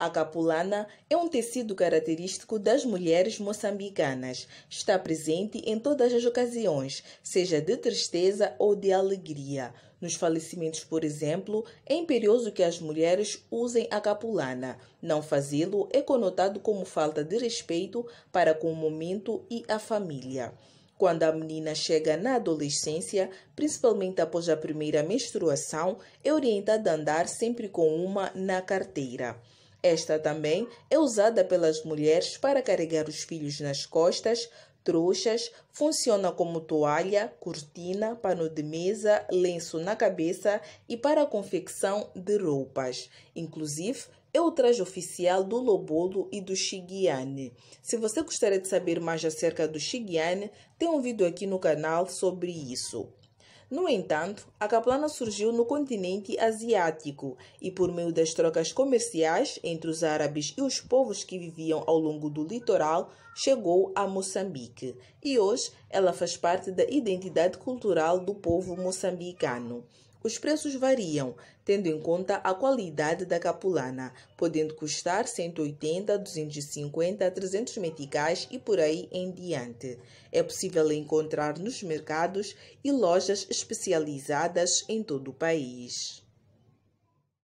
A capulana é um tecido característico das mulheres moçambicanas. Está presente em todas as ocasiões, seja de tristeza ou de alegria. Nos falecimentos, por exemplo, é imperioso que as mulheres usem a capulana. Não fazê-lo é conotado como falta de respeito para com o momento e a família. Quando a menina chega na adolescência, principalmente após a primeira menstruação, é orientada a andar sempre com uma na carteira. Esta também é usada pelas mulheres para carregar os filhos nas costas, trouxas, funciona como toalha, cortina, pano de mesa, lenço na cabeça e para a confecção de roupas. Inclusive, é o traje oficial do Lobolo e do Shigiane. Se você gostaria de saber mais acerca do Shigiane, tem um vídeo aqui no canal sobre isso. No entanto, a caplana surgiu no continente asiático e, por meio das trocas comerciais entre os árabes e os povos que viviam ao longo do litoral, chegou a Moçambique e hoje ela faz parte da identidade cultural do povo moçambicano. Os preços variam, tendo em conta a qualidade da capulana, podendo custar 180, 250, 300 meticais e por aí em diante. É possível encontrar nos mercados e lojas especializadas em todo o país.